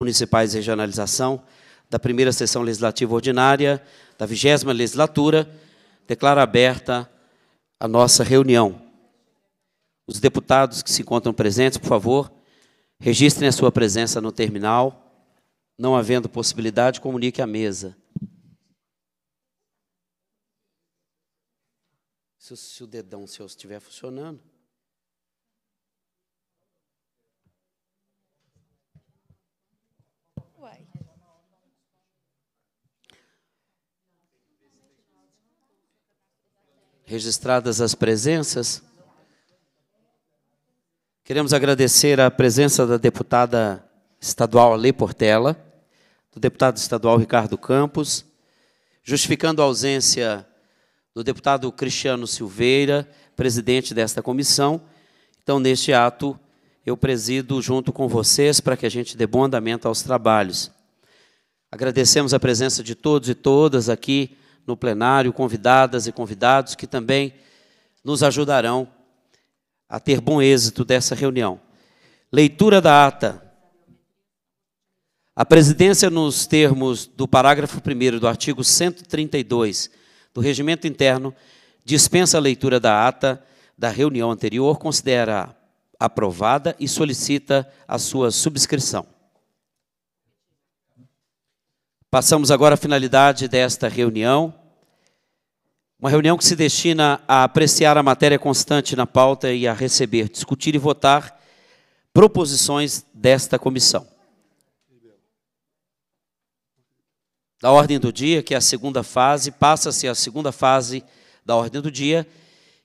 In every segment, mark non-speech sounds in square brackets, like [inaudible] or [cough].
municipais e regionalização da primeira sessão legislativa ordinária da vigésima legislatura, declaro aberta a nossa reunião. Os deputados que se encontram presentes, por favor, registrem a sua presença no terminal. Não havendo possibilidade, comunique à mesa. Se o dedão seu estiver funcionando. registradas as presenças. Queremos agradecer a presença da deputada estadual Alê Portela, do deputado estadual Ricardo Campos, justificando a ausência do deputado Cristiano Silveira, presidente desta comissão. Então, neste ato, eu presido junto com vocês para que a gente dê bom andamento aos trabalhos. Agradecemos a presença de todos e todas aqui no plenário, convidadas e convidados que também nos ajudarão a ter bom êxito dessa reunião. Leitura da ata. A presidência, nos termos do parágrafo 1 do artigo 132 do Regimento Interno, dispensa a leitura da ata da reunião anterior, considera aprovada e solicita a sua subscrição. Passamos agora à finalidade desta reunião. Uma reunião que se destina a apreciar a matéria constante na pauta e a receber, discutir e votar proposições desta comissão. Da ordem do dia, que é a segunda fase, passa-se a segunda fase da ordem do dia,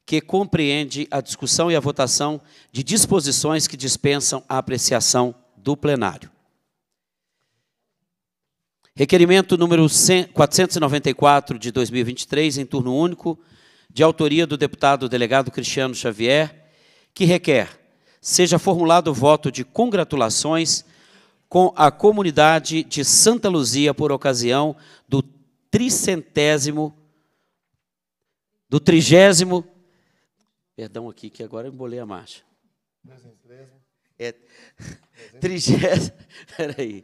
que compreende a discussão e a votação de disposições que dispensam a apreciação do plenário. Requerimento número 494 de 2023, em turno único, de autoria do deputado delegado Cristiano Xavier, que requer seja formulado o voto de congratulações com a comunidade de Santa Luzia por ocasião do tricentésimo, do trigésimo, perdão aqui que agora embolei a marcha. É, trigésimo, [laughs] peraí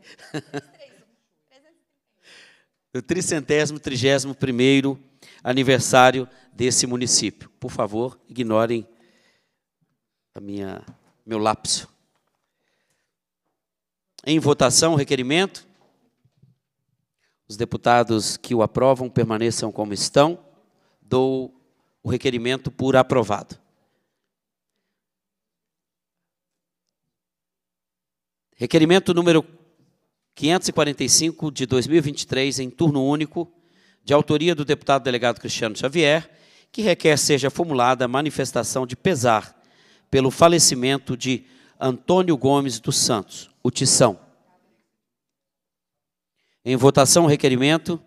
o tricentésimo, trigésimo primeiro aniversário desse município. Por favor, ignorem a minha meu lapso. Em votação, requerimento. Os deputados que o aprovam permaneçam como estão. Dou o requerimento por aprovado. Requerimento número 545 de 2023, em turno único, de autoria do deputado delegado Cristiano Xavier, que requer seja formulada manifestação de pesar pelo falecimento de Antônio Gomes dos Santos, o Tição. Em votação, requerimento.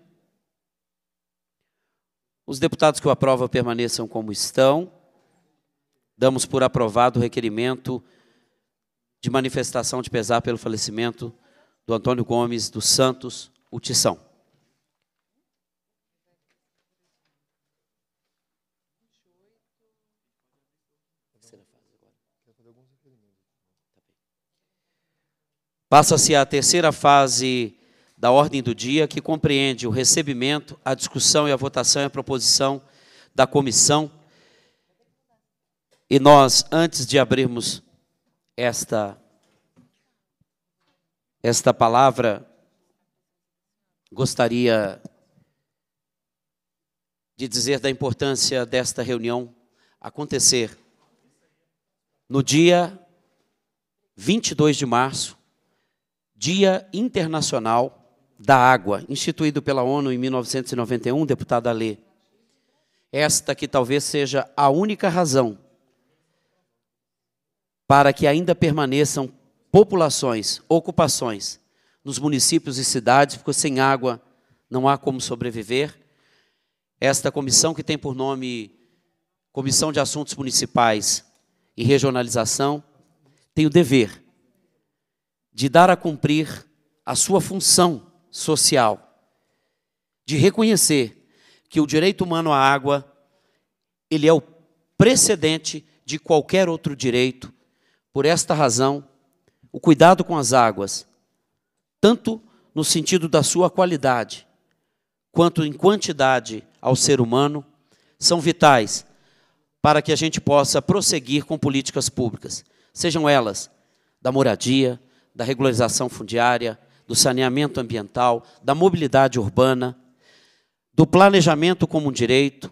Os deputados que o aprovam permaneçam como estão. Damos por aprovado o requerimento de manifestação de pesar pelo falecimento do Antônio Gomes dos Santos, o Passa-se a terceira fase da ordem do dia, que compreende o recebimento, a discussão e a votação e a proposição da comissão. E nós, antes de abrirmos esta esta palavra, gostaria de dizer da importância desta reunião acontecer no dia 22 de março, Dia Internacional da Água, instituído pela ONU em 1991, deputado Lê. Esta que talvez seja a única razão para que ainda permaneçam populações, ocupações nos municípios e cidades, ficou sem água, não há como sobreviver. Esta comissão, que tem por nome Comissão de Assuntos Municipais e Regionalização, tem o dever de dar a cumprir a sua função social, de reconhecer que o direito humano à água ele é o precedente de qualquer outro direito. Por esta razão, o cuidado com as águas, tanto no sentido da sua qualidade, quanto em quantidade ao ser humano, são vitais para que a gente possa prosseguir com políticas públicas, sejam elas da moradia, da regularização fundiária, do saneamento ambiental, da mobilidade urbana, do planejamento como um direito,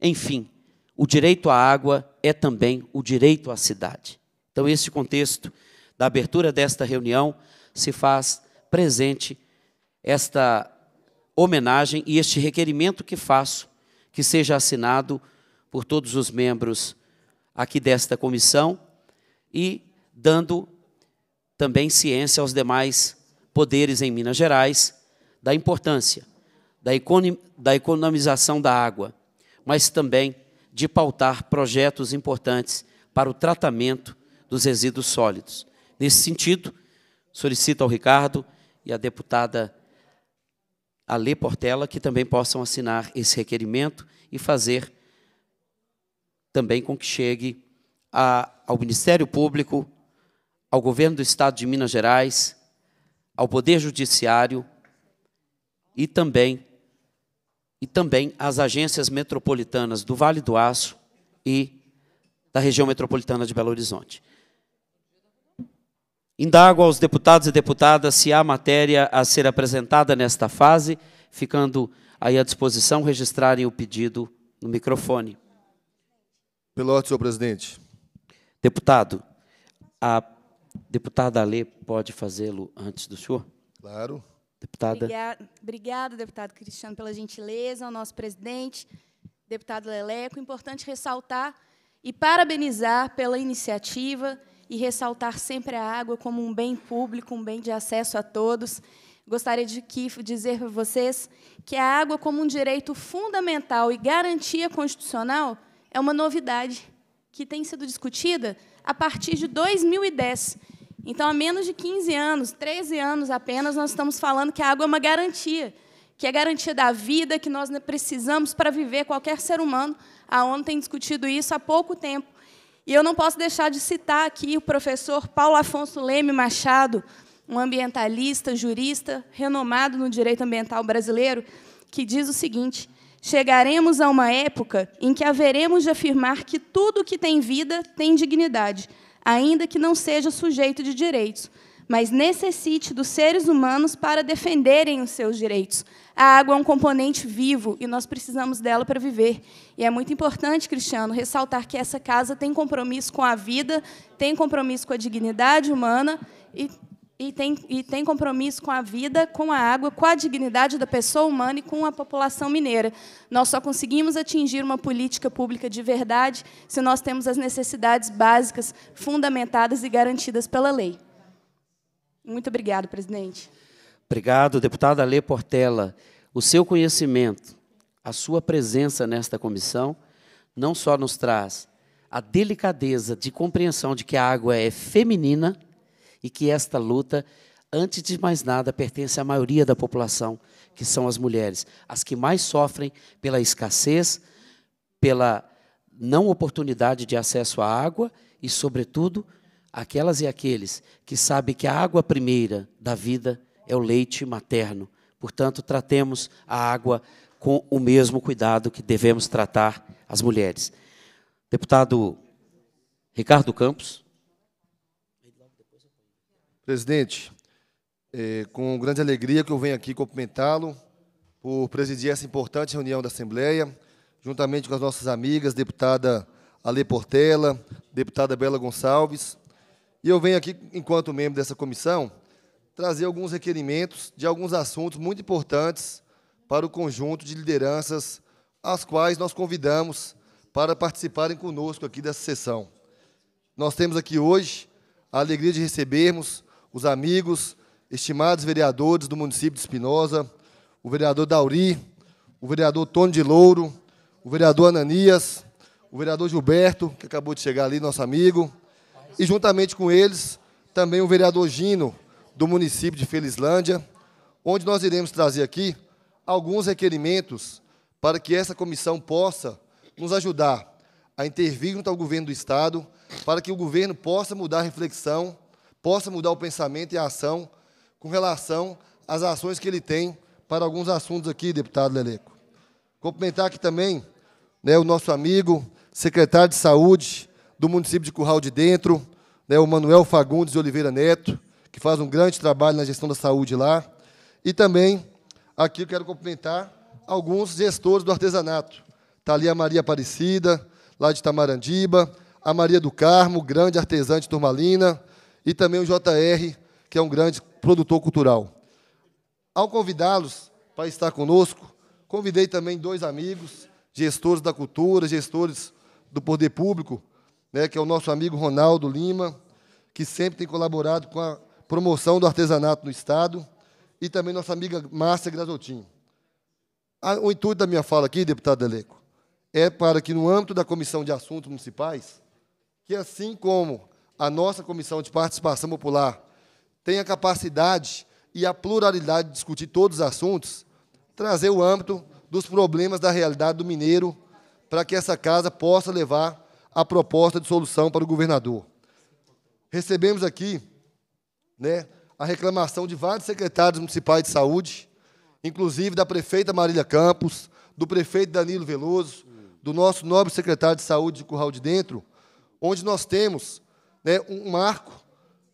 enfim, o direito à água é também o direito à cidade. Então, esse contexto da abertura desta reunião, se faz presente esta homenagem e este requerimento que faço que seja assinado por todos os membros aqui desta comissão e dando também ciência aos demais poderes em Minas Gerais da importância da, econom, da economização da água, mas também de pautar projetos importantes para o tratamento dos resíduos sólidos. Nesse sentido, solicito ao Ricardo e à deputada Alê Portela que também possam assinar esse requerimento e fazer também com que chegue a, ao Ministério Público, ao Governo do Estado de Minas Gerais, ao Poder Judiciário e também e também às agências metropolitanas do Vale do Aço e da região metropolitana de Belo Horizonte. Indago aos deputados e deputadas se há matéria a ser apresentada nesta fase, ficando aí à disposição registrarem o pedido no microfone. Pelote, senhor presidente. Deputado, a deputada Alê pode fazê-lo antes do senhor? Claro. Deputada. Obrigada, obrigada, deputado Cristiano, pela gentileza, ao nosso presidente, deputado Leleco. Importante ressaltar e parabenizar pela iniciativa e ressaltar sempre a água como um bem público, um bem de acesso a todos. Gostaria de que, dizer para vocês que a água, como um direito fundamental e garantia constitucional, é uma novidade que tem sido discutida a partir de 2010. Então, há menos de 15 anos, 13 anos apenas, nós estamos falando que a água é uma garantia, que é garantia da vida, que nós precisamos para viver qualquer ser humano. A ONU tem discutido isso há pouco tempo. E eu não posso deixar de citar aqui o professor Paulo Afonso Leme Machado, um ambientalista, jurista, renomado no direito ambiental brasileiro, que diz o seguinte: chegaremos a uma época em que haveremos de afirmar que tudo que tem vida tem dignidade, ainda que não seja sujeito de direitos, mas necessite dos seres humanos para defenderem os seus direitos, a água é um componente vivo e nós precisamos dela para viver. E é muito importante, Cristiano, ressaltar que essa casa tem compromisso com a vida, tem compromisso com a dignidade humana e, e, tem, e tem compromisso com a vida, com a água, com a dignidade da pessoa humana e com a população mineira. Nós só conseguimos atingir uma política pública de verdade se nós temos as necessidades básicas fundamentadas e garantidas pela lei. Muito obrigado, presidente. Obrigado, deputada Lê Portela. O seu conhecimento, a sua presença nesta comissão, não só nos traz a delicadeza de compreensão de que a água é feminina e que esta luta, antes de mais nada, pertence à maioria da população, que são as mulheres, as que mais sofrem pela escassez, pela não oportunidade de acesso à água e, sobretudo, aquelas e aqueles que sabem que a água primeira da vida é o leite materno. Portanto, tratemos a água com o mesmo cuidado que devemos tratar as mulheres. Deputado Ricardo Campos. Presidente, é, com grande alegria que eu venho aqui cumprimentá-lo por presidir essa importante reunião da Assembleia, juntamente com as nossas amigas, deputada Ale Portela, deputada Bela Gonçalves. E eu venho aqui, enquanto membro dessa comissão, trazer alguns requerimentos de alguns assuntos muito importantes para o conjunto de lideranças as quais nós convidamos para participarem conosco aqui dessa sessão. Nós temos aqui hoje a alegria de recebermos os amigos, estimados vereadores do município de Espinosa, o vereador Dauri, o vereador Tony de Louro, o vereador Ananias, o vereador Gilberto, que acabou de chegar ali, nosso amigo, e juntamente com eles, também o vereador Gino, do município de Felizlândia, onde nós iremos trazer aqui alguns requerimentos para que essa comissão possa nos ajudar a intervir junto ao governo do Estado, para que o governo possa mudar a reflexão, possa mudar o pensamento e a ação com relação às ações que ele tem para alguns assuntos aqui, deputado Leleco. Cumprimentar aqui também né, o nosso amigo, secretário de Saúde do município de Curral de Dentro, né, o Manuel Fagundes de Oliveira Neto, que faz um grande trabalho na gestão da saúde lá. E também, aqui eu quero cumprimentar alguns gestores do artesanato. Está ali a Maria Aparecida, lá de Tamarandiba, a Maria do Carmo, grande artesã de Turmalina, e também o JR, que é um grande produtor cultural. Ao convidá-los para estar conosco, convidei também dois amigos, gestores da cultura, gestores do poder público, né, que é o nosso amigo Ronaldo Lima, que sempre tem colaborado com a promoção do artesanato no Estado, e também nossa amiga Márcia Grasotin. O intuito da minha fala aqui, deputado Deleco, é para que, no âmbito da Comissão de Assuntos Municipais, que assim como a nossa Comissão de Participação Popular tenha capacidade e a pluralidade de discutir todos os assuntos, trazer o âmbito dos problemas da realidade do mineiro para que essa casa possa levar a proposta de solução para o governador. Recebemos aqui né, a reclamação de vários secretários municipais de saúde, inclusive da prefeita Marília Campos, do prefeito Danilo Veloso, do nosso nobre secretário de saúde de Curral de Dentro, onde nós temos né, um marco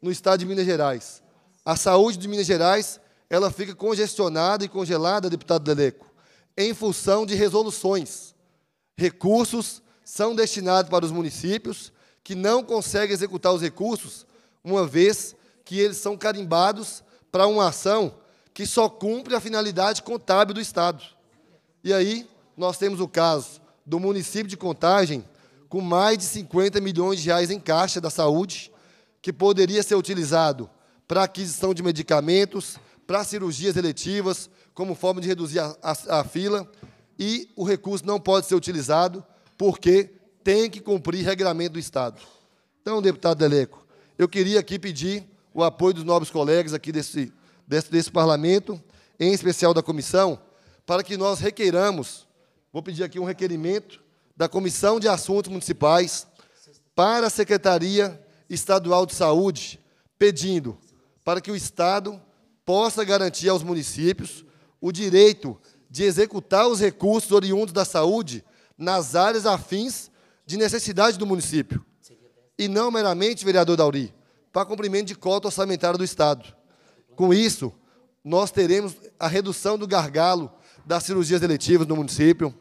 no estado de Minas Gerais. A saúde de Minas Gerais ela fica congestionada e congelada, deputado Deleco, em função de resoluções. Recursos são destinados para os municípios que não conseguem executar os recursos, uma vez que eles são carimbados para uma ação que só cumpre a finalidade contábil do Estado. E aí nós temos o caso do município de Contagem, com mais de 50 milhões de reais em caixa da saúde, que poderia ser utilizado para aquisição de medicamentos, para cirurgias eletivas, como forma de reduzir a, a, a fila, e o recurso não pode ser utilizado porque tem que cumprir regramento do Estado. Então, deputado Deleco, eu queria aqui pedir o apoio dos nobres colegas aqui desse, desse, desse parlamento, em especial da comissão, para que nós requeiramos, vou pedir aqui um requerimento da Comissão de Assuntos Municipais para a Secretaria Estadual de Saúde, pedindo para que o Estado possa garantir aos municípios o direito de executar os recursos oriundos da saúde nas áreas afins de necessidade do município, e não meramente, vereador Dauri, para cumprimento de cota orçamentária do Estado. Com isso, nós teremos a redução do gargalo das cirurgias eletivas no município,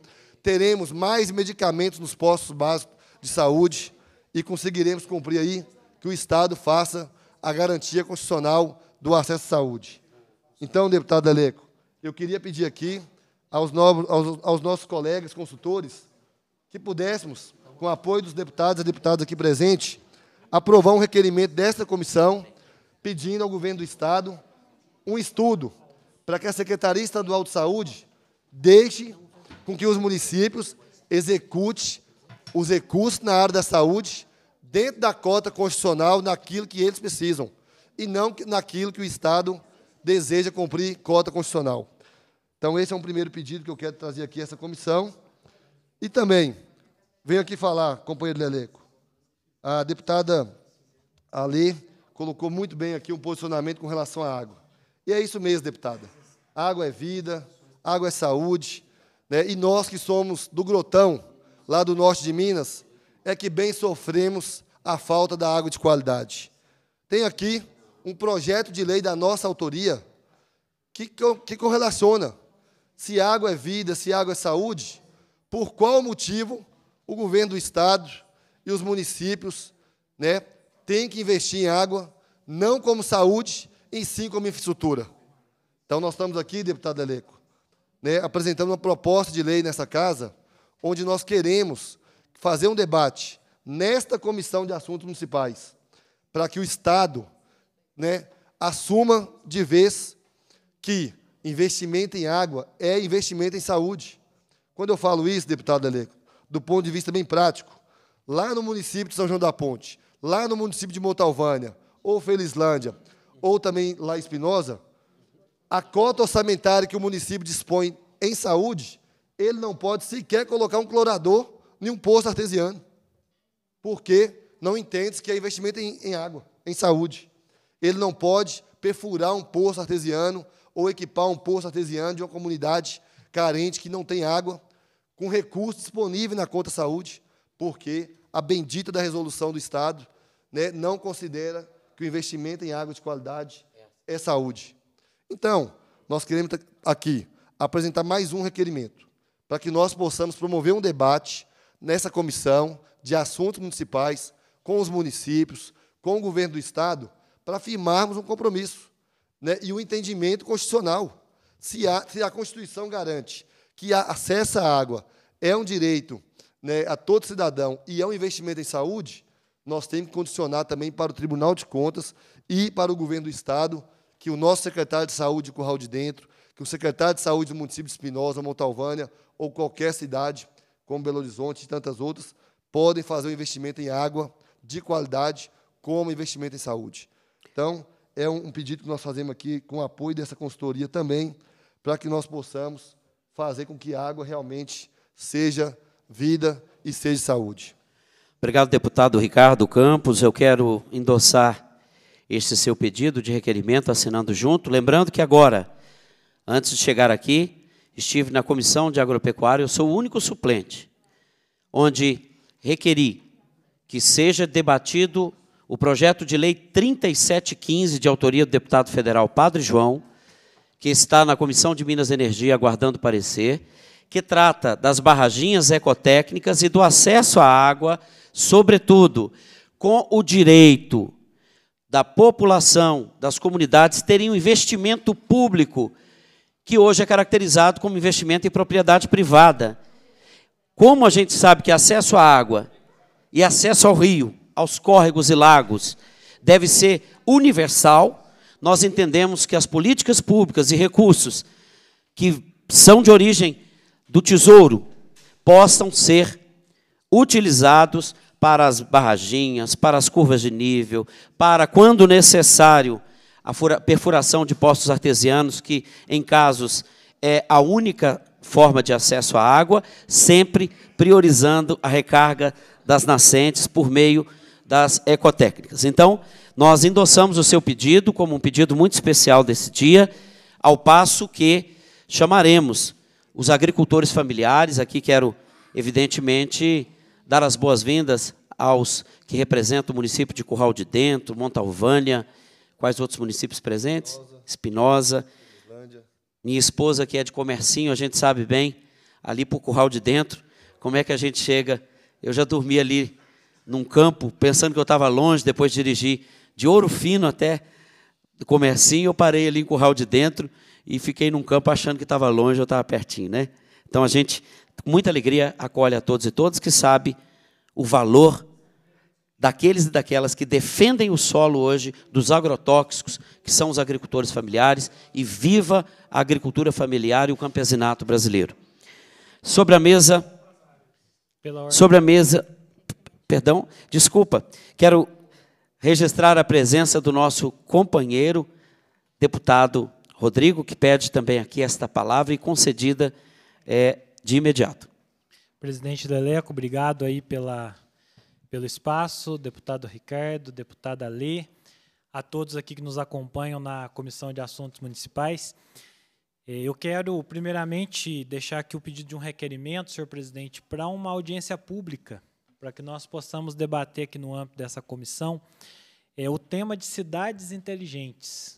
teremos mais medicamentos nos postos básicos de saúde e conseguiremos cumprir aí que o Estado faça a garantia constitucional do acesso à saúde. Então, deputado Aleco, eu queria pedir aqui aos, novos, aos, aos nossos colegas consultores que pudéssemos, com o apoio dos deputados e deputadas aqui presentes, aprovar um requerimento desta comissão pedindo ao governo do Estado um estudo para que a Secretaria Estadual de Saúde deixe com que os municípios execute os recursos na área da saúde dentro da cota constitucional, naquilo que eles precisam, e não naquilo que o Estado deseja cumprir cota constitucional. Então, esse é um primeiro pedido que eu quero trazer aqui a essa comissão. E também, venho aqui falar, companheiro Leleco, a deputada Ali colocou muito bem aqui um posicionamento com relação à água. E é isso mesmo, deputada. Água é vida, água é saúde. Né? E nós que somos do Grotão, lá do norte de Minas, é que bem sofremos a falta da água de qualidade. Tem aqui um projeto de lei da nossa autoria que, que correlaciona se água é vida, se água é saúde, por qual motivo o governo do Estado e os municípios né, têm que investir em água, não como saúde, e sim como infraestrutura. Então, nós estamos aqui, deputado Eleco, né, apresentando uma proposta de lei nessa casa, onde nós queremos fazer um debate nesta Comissão de Assuntos Municipais, para que o Estado né, assuma de vez que investimento em água é investimento em saúde. Quando eu falo isso, deputado Aleco, do ponto de vista bem prático, lá no município de São João da Ponte, lá no município de Montalvânia, ou Felizlândia, ou também lá em Espinosa, a cota orçamentária que o município dispõe em saúde, ele não pode sequer colocar um clorador em um poço artesiano, porque não entende que é investimento em, em água, em saúde. Ele não pode perfurar um poço artesiano ou equipar um poço artesiano de uma comunidade carente que não tem água, com recursos disponíveis na conta saúde, porque a bendita da resolução do Estado né, não considera que o investimento em água de qualidade é saúde. Então, nós queremos aqui apresentar mais um requerimento para que nós possamos promover um debate nessa comissão de assuntos municipais com os municípios, com o governo do Estado, para firmarmos um compromisso né, e o um entendimento constitucional. Se a, se a Constituição garante que acesso à água é um direito né, a todo cidadão e é um investimento em saúde, nós temos que condicionar também para o Tribunal de Contas e para o governo do Estado que o nosso secretário de Saúde, Curral de Dentro, que o secretário de Saúde do município de Espinosa, Montalvânia ou qualquer cidade, como Belo Horizonte e tantas outras, podem fazer um investimento em água de qualidade como investimento em saúde. Então, é um pedido que nós fazemos aqui com o apoio dessa consultoria também, para que nós possamos fazer com que a água realmente seja vida e seja saúde. Obrigado, deputado Ricardo Campos. Eu quero endossar este seu pedido de requerimento, assinando junto. Lembrando que agora, antes de chegar aqui, estive na Comissão de Agropecuária, eu sou o único suplente, onde requeri que seja debatido o projeto de lei 3715, de autoria do deputado federal Padre João, que está na Comissão de Minas e Energia aguardando parecer, que trata das barraginhas ecotécnicas e do acesso à água, sobretudo com o direito da população, das comunidades, terem um investimento público, que hoje é caracterizado como investimento em propriedade privada. Como a gente sabe que acesso à água e acesso ao rio, aos córregos e lagos, deve ser universal, nós entendemos que as políticas públicas e recursos que são de origem do tesouro possam ser utilizados para as barraginhas, para as curvas de nível, para, quando necessário, a perfuração de postos artesianos, que em casos é a única forma de acesso à água, sempre priorizando a recarga das nascentes por meio das ecotécnicas. Então, nós endossamos o seu pedido como um pedido muito especial desse dia, ao passo que chamaremos os agricultores familiares. Aqui quero, evidentemente, dar as boas-vindas aos que representam o município de Curral de Dentro, Montalvânia, quais outros municípios presentes? Espinosa. Minha esposa, que é de Comercinho, a gente sabe bem, ali para o Curral de Dentro, como é que a gente chega. Eu já dormi ali num campo, pensando que eu estava longe, depois dirigi de Ouro Fino até Comercinho, eu parei ali em Curral de Dentro e fiquei num campo achando que estava longe, eu estava pertinho, né? Então a gente, com muita alegria, acolhe a todos e todas que sabe o valor daqueles e daquelas que defendem o solo hoje dos agrotóxicos, que são os agricultores familiares, e viva a agricultura familiar e o campesinato brasileiro. Sobre a mesa. Sobre a mesa. Perdão, desculpa. Quero registrar a presença do nosso companheiro, deputado Rodrigo, que pede também aqui esta palavra e concedida é, de imediato. Presidente Leleco, obrigado aí pela, pelo espaço, deputado Ricardo, deputada Lê, a todos aqui que nos acompanham na Comissão de Assuntos Municipais. É, eu quero, primeiramente, deixar aqui o pedido de um requerimento, senhor presidente, para uma audiência pública, para que nós possamos debater aqui no âmbito dessa comissão é, o tema de cidades inteligentes.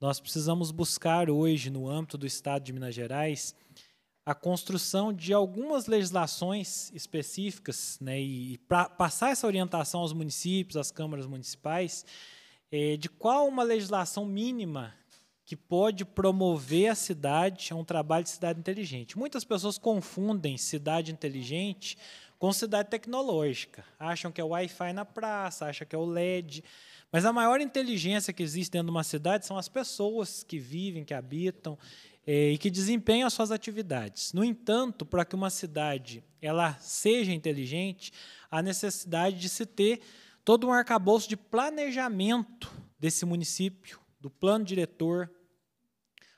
Nós precisamos buscar hoje, no âmbito do Estado de Minas Gerais, a construção de algumas legislações específicas né, e, para passar essa orientação aos municípios, às câmaras municipais, é, de qual uma legislação mínima que pode promover a cidade a um trabalho de cidade inteligente. Muitas pessoas confundem cidade inteligente com cidade tecnológica. Acham que é o Wi-Fi na praça, acham que é o LED. Mas a maior inteligência que existe dentro de uma cidade são as pessoas que vivem, que habitam é, e que desempenham as suas atividades. No entanto, para que uma cidade ela seja inteligente, há necessidade de se ter todo um arcabouço de planejamento desse município, do plano diretor,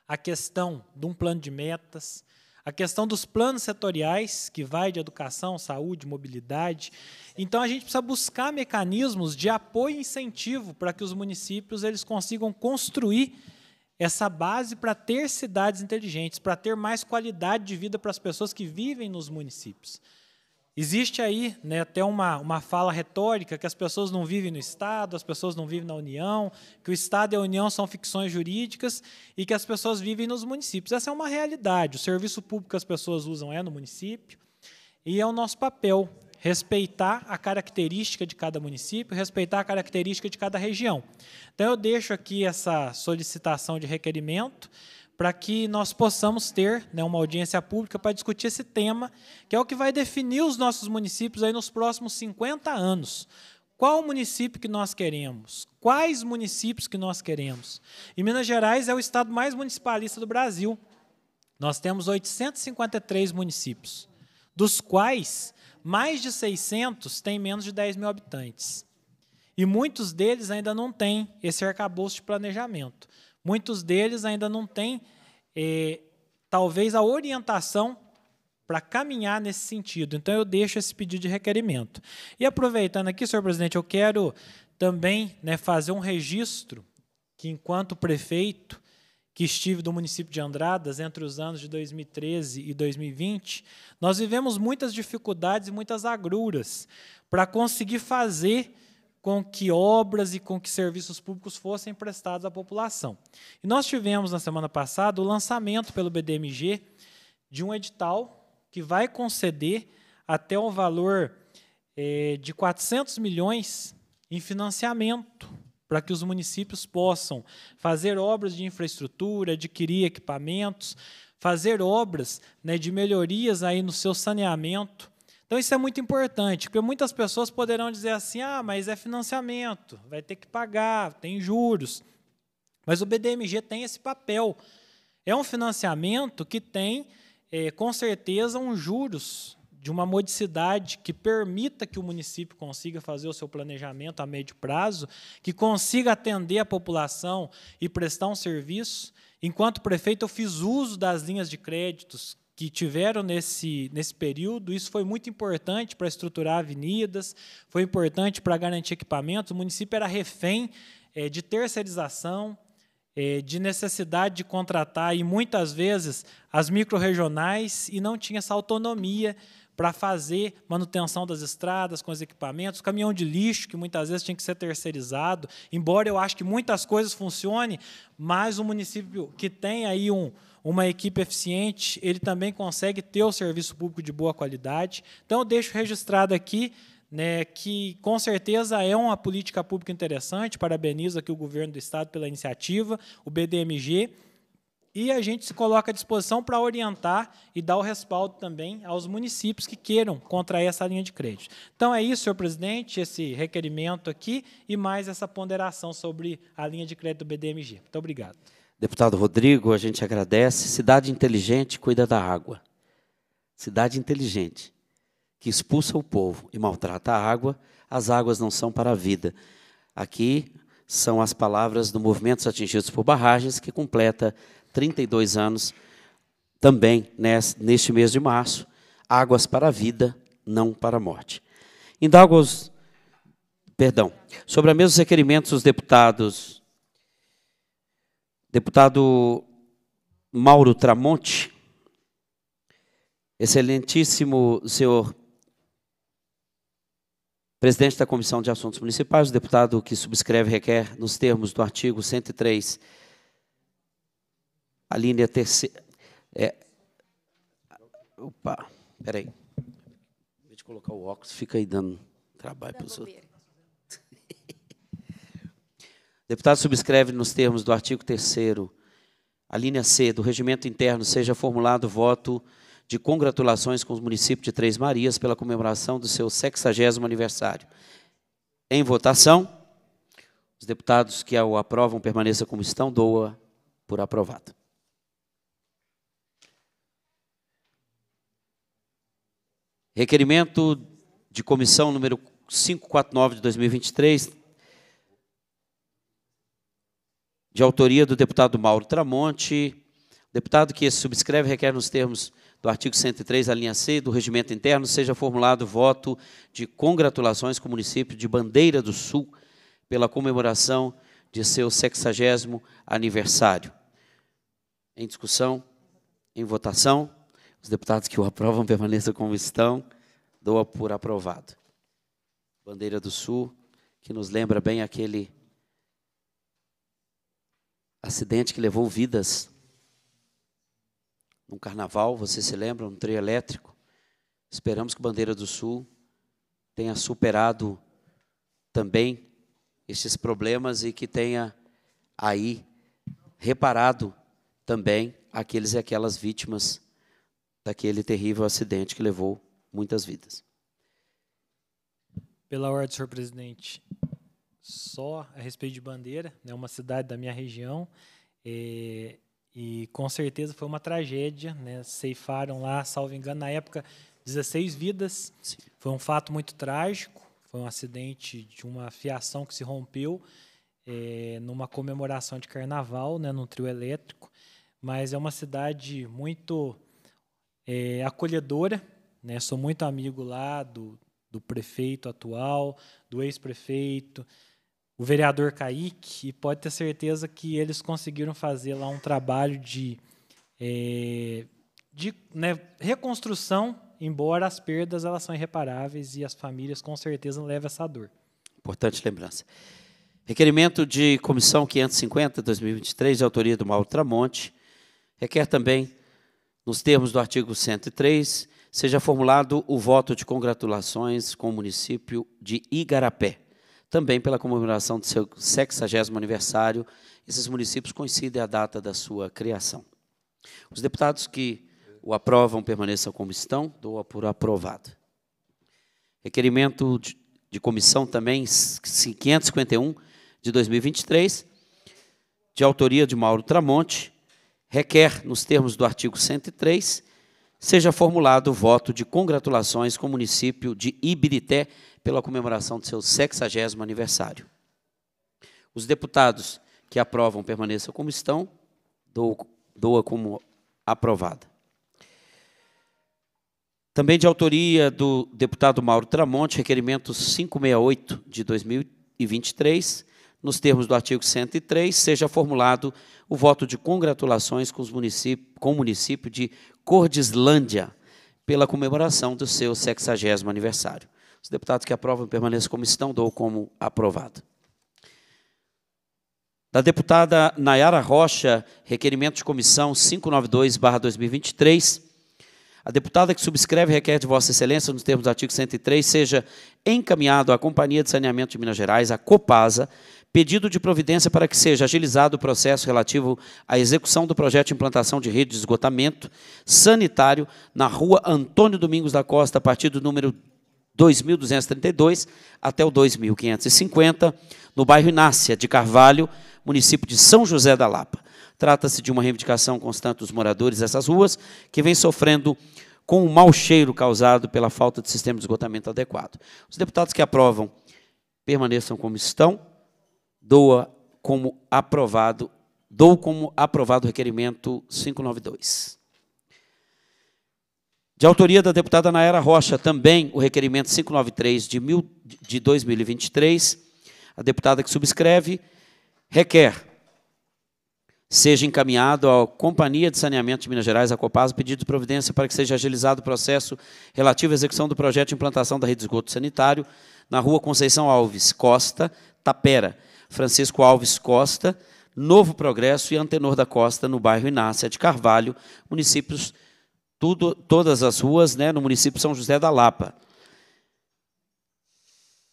a questão de um plano de metas, a questão dos planos setoriais, que vai de educação, saúde, mobilidade, então a gente precisa buscar mecanismos de apoio e incentivo para que os municípios eles consigam construir essa base para ter cidades inteligentes, para ter mais qualidade de vida para as pessoas que vivem nos municípios. Existe aí né, até uma, uma fala retórica que as pessoas não vivem no Estado, as pessoas não vivem na União, que o Estado e a União são ficções jurídicas e que as pessoas vivem nos municípios. Essa é uma realidade. O serviço público que as pessoas usam é no município e é o nosso papel respeitar a característica de cada município, respeitar a característica de cada região. Então, eu deixo aqui essa solicitação de requerimento para que nós possamos ter né, uma audiência pública para discutir esse tema, que é o que vai definir os nossos municípios aí nos próximos 50 anos. Qual município que nós queremos? Quais municípios que nós queremos? E Minas Gerais é o estado mais municipalista do Brasil. Nós temos 853 municípios, dos quais mais de 600 têm menos de 10 mil habitantes. E muitos deles ainda não têm esse arcabouço de planejamento. Muitos deles ainda não têm, eh, talvez, a orientação para caminhar nesse sentido. Então, eu deixo esse pedido de requerimento. E aproveitando aqui, senhor presidente, eu quero também né, fazer um registro que, enquanto prefeito, que estive do município de Andradas entre os anos de 2013 e 2020, nós vivemos muitas dificuldades e muitas agruras para conseguir fazer com que obras e com que serviços públicos fossem prestados à população. E nós tivemos na semana passada o lançamento pelo BDMG de um edital que vai conceder até um valor é, de 400 milhões em financiamento para que os municípios possam fazer obras de infraestrutura, adquirir equipamentos, fazer obras né, de melhorias aí no seu saneamento. Então, isso é muito importante, porque muitas pessoas poderão dizer assim: ah, mas é financiamento, vai ter que pagar, tem juros. Mas o BDMG tem esse papel. É um financiamento que tem, é, com certeza, um juros de uma modicidade que permita que o município consiga fazer o seu planejamento a médio prazo, que consiga atender a população e prestar um serviço. Enquanto prefeito, eu fiz uso das linhas de créditos que tiveram nesse, nesse período. Isso foi muito importante para estruturar avenidas, foi importante para garantir equipamentos. O município era refém é, de terceirização, é, de necessidade de contratar, e muitas vezes, as micro-regionais, e não tinha essa autonomia para fazer manutenção das estradas com os equipamentos, caminhão de lixo, que muitas vezes tinha que ser terceirizado. Embora eu acho que muitas coisas funcionem, mas o município que tem aí um, uma equipe eficiente, ele também consegue ter o serviço público de boa qualidade. Então, eu deixo registrado aqui né, que com certeza é uma política pública interessante, parabenizo aqui o governo do Estado pela iniciativa, o BDMG e a gente se coloca à disposição para orientar e dar o respaldo também aos municípios que queiram contrair essa linha de crédito. Então é isso, senhor presidente, esse requerimento aqui e mais essa ponderação sobre a linha de crédito do BDMG. Muito obrigado. Deputado Rodrigo, a gente agradece. Cidade inteligente cuida da água. Cidade inteligente que expulsa o povo e maltrata a água, as águas não são para a vida. Aqui são as palavras do movimento Atingidos por Barragens que completa 32 anos, também neste mês de março, Águas para a Vida, não para a Morte. Indago os, perdão, sobre a mesmos requerimentos os deputados, deputado Mauro Tramonte, excelentíssimo senhor presidente da Comissão de Assuntos Municipais, o deputado que subscreve requer, nos termos do artigo 103 é a linha terceira. É, opa, peraí. Em vez de colocar o óculos, fica aí dando trabalho para os outros. [laughs] Deputado subscreve nos termos do artigo 3 a linha C do regimento interno seja formulado voto de congratulações com os municípios de Três Marias pela comemoração do seu 60 aniversário. Em votação, os deputados que o aprovam permaneçam como estão, doa por aprovado. Requerimento de comissão número 549 de 2023, de autoria do deputado Mauro Tramonte, deputado que subscreve requer nos termos do artigo 103, a linha C do regimento interno, seja formulado voto de congratulações com o município de Bandeira do Sul pela comemoração de seu 60 aniversário. Em discussão? Em votação? Os deputados que o aprovam [laughs] permaneçam como estão. Doa por aprovado. Bandeira do Sul, que nos lembra bem aquele acidente que levou vidas num carnaval, você se lembra, um trem elétrico. Esperamos que Bandeira do Sul tenha superado também estes problemas e que tenha aí reparado também aqueles e aquelas vítimas daquele terrível acidente que levou muitas vidas. Pela ordem, senhor presidente, só a respeito de Bandeira, né, uma cidade da minha região, e, eh, e com certeza foi uma tragédia. Né, ceifaram lá, salvo engano, na época, 16 vidas. Sim. Foi um fato muito trágico, foi um acidente de uma fiação que se rompeu é, numa comemoração de carnaval, né, num trio elétrico. Mas é uma cidade muito é, acolhedora. Né? Sou muito amigo lá do, do prefeito atual, do ex-prefeito, o vereador Kaique, e pode ter certeza que eles conseguiram fazer lá um trabalho de, é, de né, reconstrução, embora as perdas elas são irreparáveis e as famílias com certeza levam essa dor. Importante lembrança. Requerimento de Comissão 550, 2023, de autoria do Mauro Tramonte, requer também nos termos do artigo 103, seja formulado o voto de congratulações com o município de Igarapé, também pela comemoração de seu 60 aniversário. Esses municípios coincidem a data da sua criação. Os deputados que o aprovam permaneçam como estão, doa por aprovado. Requerimento de, de comissão também 551 de 2023, de autoria de Mauro Tramonte, requer, nos termos do artigo 103, seja formulado o voto de congratulações com o município de Ibirité pela comemoração de seu 60 aniversário. Os deputados que aprovam permaneçam como estão, doa como aprovada. Também de autoria do deputado Mauro Tramonte, requerimento 568 de 2023, nos termos do artigo 103, seja formulado o voto de congratulações com, os município, com o município de Cordislândia pela comemoração do seu 60 aniversário. Os deputados que aprovam permaneçam como estão, dou como aprovado. Da deputada Nayara Rocha, requerimento de comissão 592-2023, a deputada que subscreve requer de Vossa Excelência, nos termos do artigo 103, seja encaminhado à Companhia de Saneamento de Minas Gerais, a Copasa, pedido de providência para que seja agilizado o processo relativo à execução do projeto de implantação de rede de esgotamento sanitário na rua Antônio Domingos da Costa, a partir do número 2232 até o 2550, no bairro Inácia de Carvalho, município de São José da Lapa. Trata-se de uma reivindicação constante dos moradores dessas ruas, que vem sofrendo com o mau cheiro causado pela falta de sistema de esgotamento adequado. Os deputados que aprovam permaneçam como estão, doa como aprovado, dou como aprovado o requerimento 592. De autoria da deputada Naira Rocha, também o requerimento 593 de, mil, de 2023, a deputada que subscreve requer seja encaminhado à Companhia de Saneamento de Minas Gerais, a Copasa, pedido de providência para que seja agilizado o processo relativo à execução do projeto de implantação da rede de esgoto sanitário na rua Conceição Alves Costa, Tapera, Francisco Alves Costa, Novo Progresso e Antenor da Costa, no bairro Inácia de Carvalho, municípios, tudo, todas as ruas, né, no município São José da Lapa.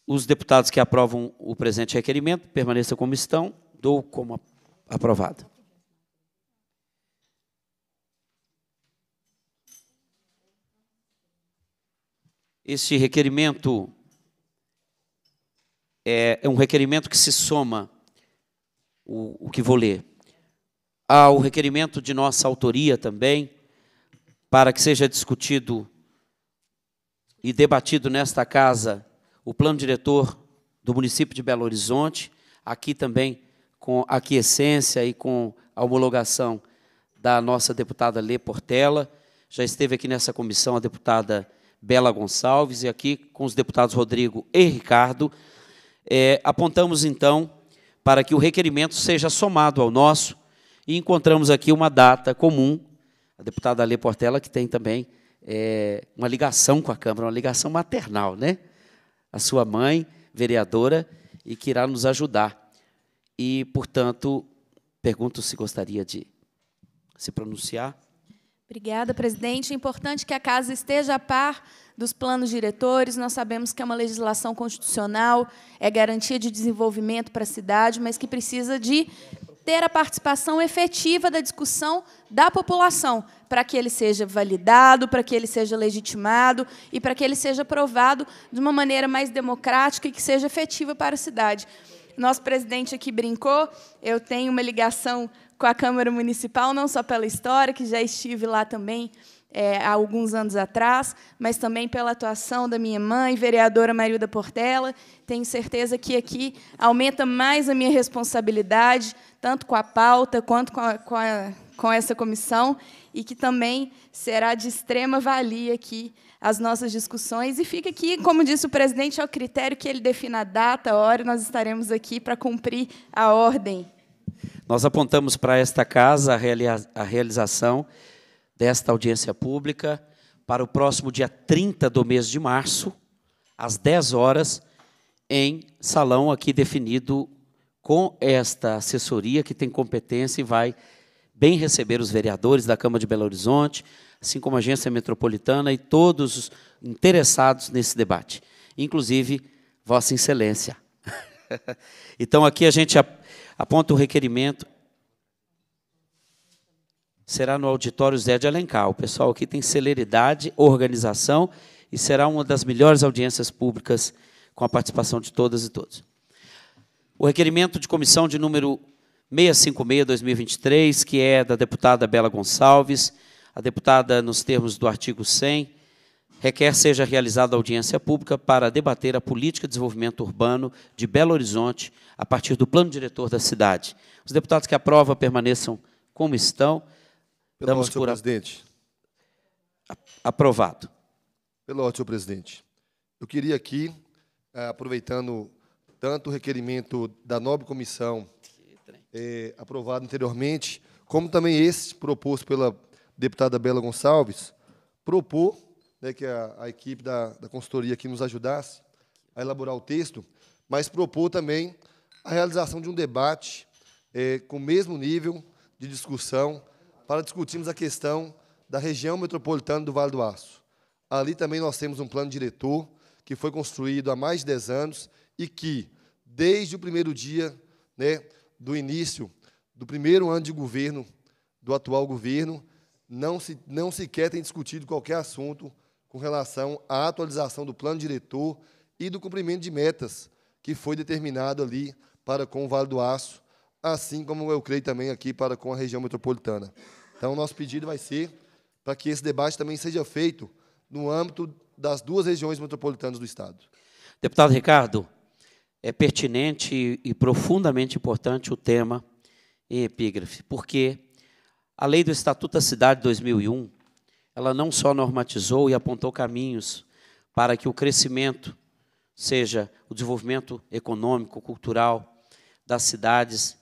Os deputados que aprovam o presente requerimento permaneçam como estão, dou como aprovado. Este requerimento é, é, um requerimento que se soma, o, o que vou ler, ao requerimento de nossa autoria também, para que seja discutido e debatido nesta casa o plano diretor do município de Belo Horizonte, aqui também com aquiescência e com a homologação da nossa deputada Lê Portela. Já esteve aqui nessa comissão a deputada Bela Gonçalves, e aqui com os deputados Rodrigo e Ricardo, é, apontamos então para que o requerimento seja somado ao nosso e encontramos aqui uma data comum, a deputada Alê Portela, que tem também é, uma ligação com a Câmara, uma ligação maternal, né? A sua mãe, vereadora, e que irá nos ajudar. E, portanto, pergunto se gostaria de se pronunciar. Obrigada, presidente. É importante que a casa esteja a par dos planos diretores. Nós sabemos que é uma legislação constitucional, é garantia de desenvolvimento para a cidade, mas que precisa de ter a participação efetiva da discussão da população, para que ele seja validado, para que ele seja legitimado e para que ele seja aprovado de uma maneira mais democrática e que seja efetiva para a cidade. Nosso presidente aqui brincou, eu tenho uma ligação com a Câmara Municipal, não só pela história, que já estive lá também é, há alguns anos atrás, mas também pela atuação da minha mãe, vereadora Marilda Portela. Tenho certeza que aqui aumenta mais a minha responsabilidade, tanto com a pauta quanto com, a, com, a, com essa comissão, e que também será de extrema valia aqui as nossas discussões. E fica aqui, como disse o presidente, ao critério que ele defina a data, a hora, nós estaremos aqui para cumprir a ordem. Nós apontamos para esta casa a realização desta audiência pública para o próximo dia 30 do mês de março, às 10 horas, em salão aqui definido com esta assessoria que tem competência e vai bem receber os vereadores da Câmara de Belo Horizonte, assim como a agência metropolitana e todos os interessados nesse debate, inclusive Vossa Excelência. [laughs] então aqui a gente Aponta o requerimento. Será no auditório Zé de Alencar. O pessoal aqui tem celeridade, organização e será uma das melhores audiências públicas com a participação de todas e todos. O requerimento de comissão de número 656-2023, que é da deputada Bela Gonçalves, a deputada, nos termos do artigo 100 requer seja realizada audiência pública para debater a política de desenvolvimento urbano de Belo Horizonte a partir do plano diretor da cidade. Os deputados que aprovam permaneçam como estão. Pelo Damos ordem, por presidente. Aprovado. Pela ordem, senhor presidente. Eu queria aqui, eh, aproveitando tanto o requerimento da nobre comissão é, aprovado anteriormente, como também esse proposto pela deputada Bela Gonçalves, propor né, que a, a equipe da, da, consultoria aqui nos ajudasse a elaborar o texto, mas propor também a realização de um debate é, com o mesmo nível de discussão para discutirmos a questão da região metropolitana do Vale do Aço. Ali também nós temos um plano diretor que foi construído há mais de 10 anos e que, desde o primeiro dia né, do início do primeiro ano de governo, do atual governo, não se, não sequer tem discutido qualquer assunto com relação à atualização do plano diretor e do cumprimento de metas que foi determinado ali para com o Vale do Aço, assim como eu creio também aqui para com a região metropolitana. Então, nosso pedido vai ser para que esse debate também seja feito no âmbito das duas regiões metropolitanas do Estado. Deputado Ricardo, é pertinente e profundamente importante o tema em epígrafe, porque a lei do Estatuto da Cidade de 2001 ela não só normatizou e apontou caminhos para que o crescimento, seja o desenvolvimento econômico, cultural das cidades,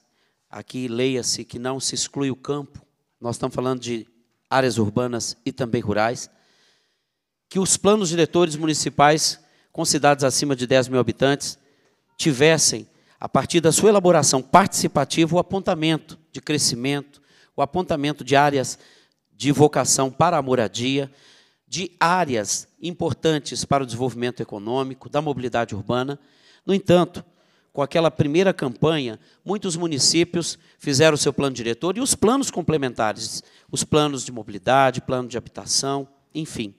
aqui leia-se que não se exclui o campo, nós estamos falando de áreas urbanas e também rurais, que os planos diretores municipais com cidades acima de 10 mil habitantes tivessem, a partir da sua elaboração participativa, o apontamento de crescimento, o apontamento de áreas de vocação para a moradia, de áreas importantes para o desenvolvimento econômico, da mobilidade urbana. No entanto, com aquela primeira campanha, muitos municípios fizeram o seu plano diretor e os planos complementares, os planos de mobilidade, plano de habitação, enfim.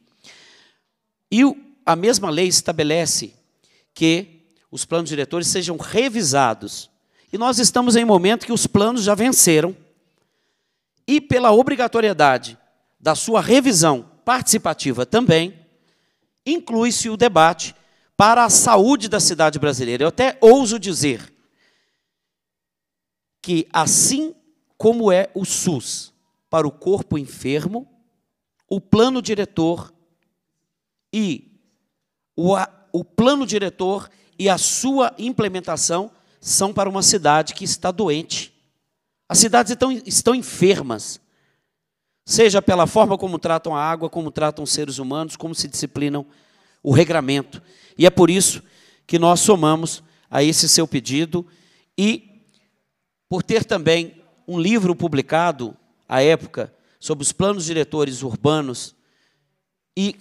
E a mesma lei estabelece que os planos diretores sejam revisados. E nós estamos em um momento que os planos já venceram e pela obrigatoriedade da sua revisão participativa também, inclui-se o debate para a saúde da cidade brasileira. Eu até ouso dizer que, assim como é o SUS para o corpo enfermo, o plano diretor e o, o plano diretor e a sua implementação são para uma cidade que está doente as cidades estão, estão enfermas, seja pela forma como tratam a água, como tratam os seres humanos, como se disciplinam o regramento. E é por isso que nós somamos a esse seu pedido e por ter também um livro publicado à época sobre os planos diretores urbanos e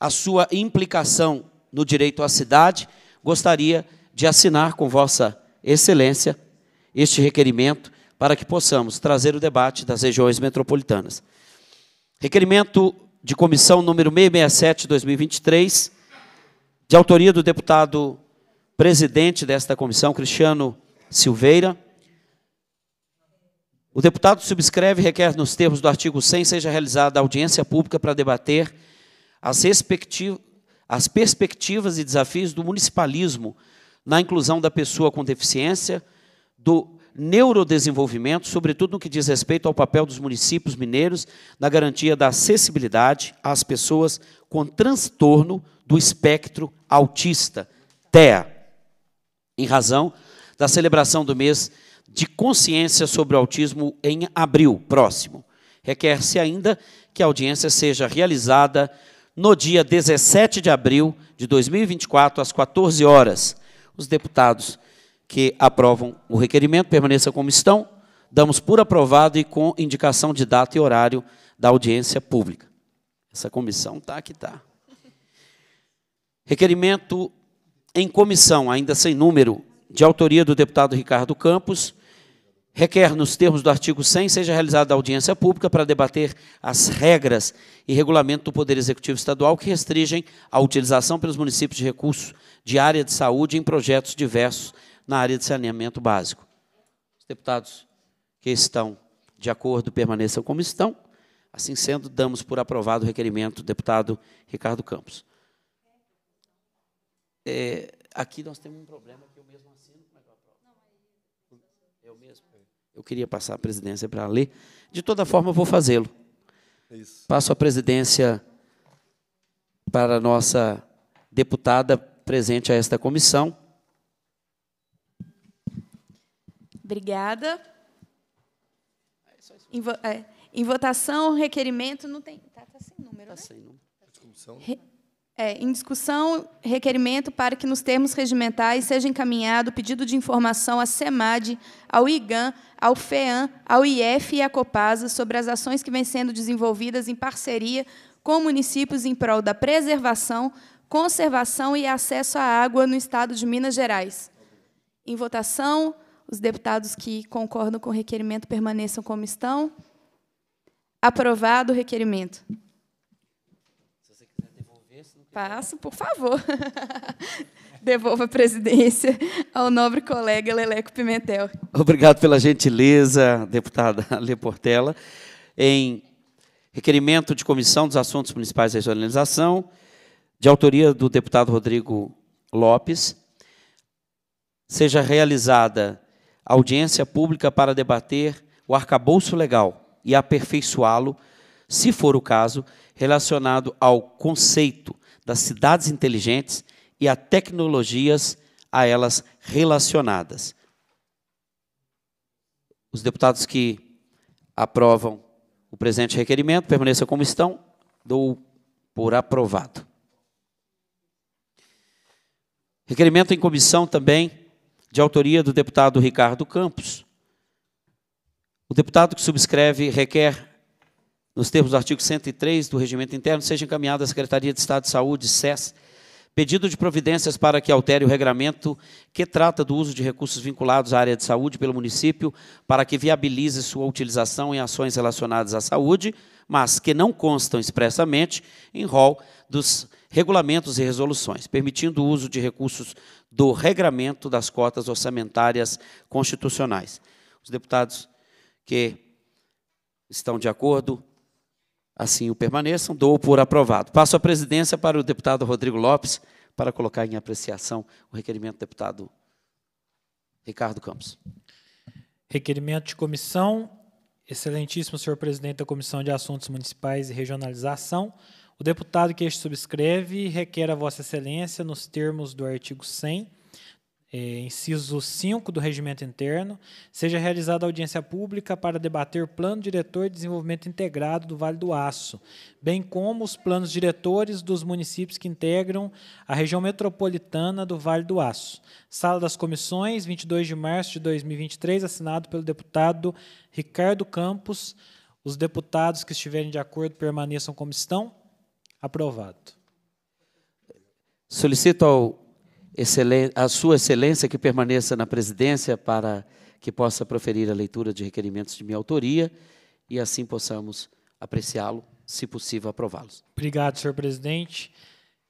a sua implicação no direito à cidade, gostaria de assinar com vossa excelência este requerimento para que possamos trazer o debate das regiões metropolitanas. Requerimento de comissão número 667-2023, de autoria do deputado presidente desta comissão, Cristiano Silveira. O deputado subscreve e requer, nos termos do artigo 100, seja realizada audiência pública para debater as, as perspectivas e desafios do municipalismo na inclusão da pessoa com deficiência, do neurodesenvolvimento, sobretudo no que diz respeito ao papel dos municípios mineiros na garantia da acessibilidade às pessoas com transtorno do espectro autista, TEA, em razão da celebração do mês de consciência sobre o autismo em abril próximo. Requer-se ainda que a audiência seja realizada no dia 17 de abril de 2024, às 14 horas. Os deputados que aprovam o requerimento, permaneça como estão. Damos por aprovado e com indicação de data e horário da audiência pública. Essa comissão está que está. Requerimento em comissão, ainda sem número, de autoria do deputado Ricardo Campos, requer, nos termos do artigo 100, seja realizada audiência pública para debater as regras e regulamento do Poder Executivo Estadual que restringem a utilização pelos municípios de recursos de área de saúde em projetos diversos na área de saneamento básico. Os deputados que estão de acordo permaneçam como estão. Assim sendo, damos por aprovado o requerimento do deputado Ricardo Campos. É, aqui nós temos um problema que eu mesmo assino. Como é que eu é aprovo? Eu mesmo. Eu queria passar a presidência para ler. De toda forma, eu vou fazê-lo. É Passo a presidência para a nossa deputada presente a esta comissão, Obrigada. É, em, vo é. em votação, requerimento não tem. Está tá sem número. Está né? sem número. é, em discussão, requerimento para que, nos termos regimentais, seja encaminhado o pedido de informação à SEMAD, ao IGAN, ao FEAM, ao IF e à Copasa sobre as ações que vêm sendo desenvolvidas em parceria com municípios em prol da preservação, conservação e acesso à água no Estado de Minas Gerais. Em votação, os deputados que concordam com o requerimento permaneçam como estão. Aprovado o requerimento. Se você quiser devolver, se não quiser... Passo, por favor. [laughs] Devolva a presidência ao nobre colega Leleco Pimentel. Obrigado pela gentileza, deputada [laughs] Portela. Em requerimento de comissão dos assuntos municipais e regionalização, de autoria do deputado Rodrigo Lopes, seja realizada audiência pública para debater o arcabouço legal e aperfeiçoá-lo, se for o caso, relacionado ao conceito das cidades inteligentes e a tecnologias a elas relacionadas. Os deputados que aprovam o presente requerimento permaneçam como estão, dou por aprovado. Requerimento em comissão também de autoria do deputado Ricardo Campos. O deputado que subscreve requer, nos termos do artigo 103 do Regimento Interno, seja encaminhado à Secretaria de Estado de Saúde, SES, pedido de providências para que altere o regramento que trata do uso de recursos vinculados à área de saúde pelo município, para que viabilize sua utilização em ações relacionadas à saúde, mas que não constam expressamente em rol dos regulamentos e resoluções, permitindo o uso de recursos do regramento das cotas orçamentárias constitucionais. Os deputados que estão de acordo, assim o permaneçam, dou por aprovado. Passo a presidência para o deputado Rodrigo Lopes para colocar em apreciação o requerimento do deputado Ricardo Campos. Requerimento de comissão. Excelentíssimo senhor presidente da Comissão de Assuntos Municipais e Regionalização, o deputado que este subscreve requer a Vossa Excelência, nos termos do artigo 100, é, inciso 5 do Regimento Interno, seja realizada audiência pública para debater plano diretor de desenvolvimento integrado do Vale do Aço, bem como os planos diretores dos municípios que integram a região metropolitana do Vale do Aço. Sala das Comissões, 22 de março de 2023, assinado pelo deputado Ricardo Campos. Os deputados que estiverem de acordo permaneçam como estão. Aprovado. Solicito ao excelen à Sua Excelência que permaneça na presidência para que possa proferir a leitura de requerimentos de minha autoria e assim possamos apreciá-lo, se possível, aprová-los. Obrigado, senhor presidente.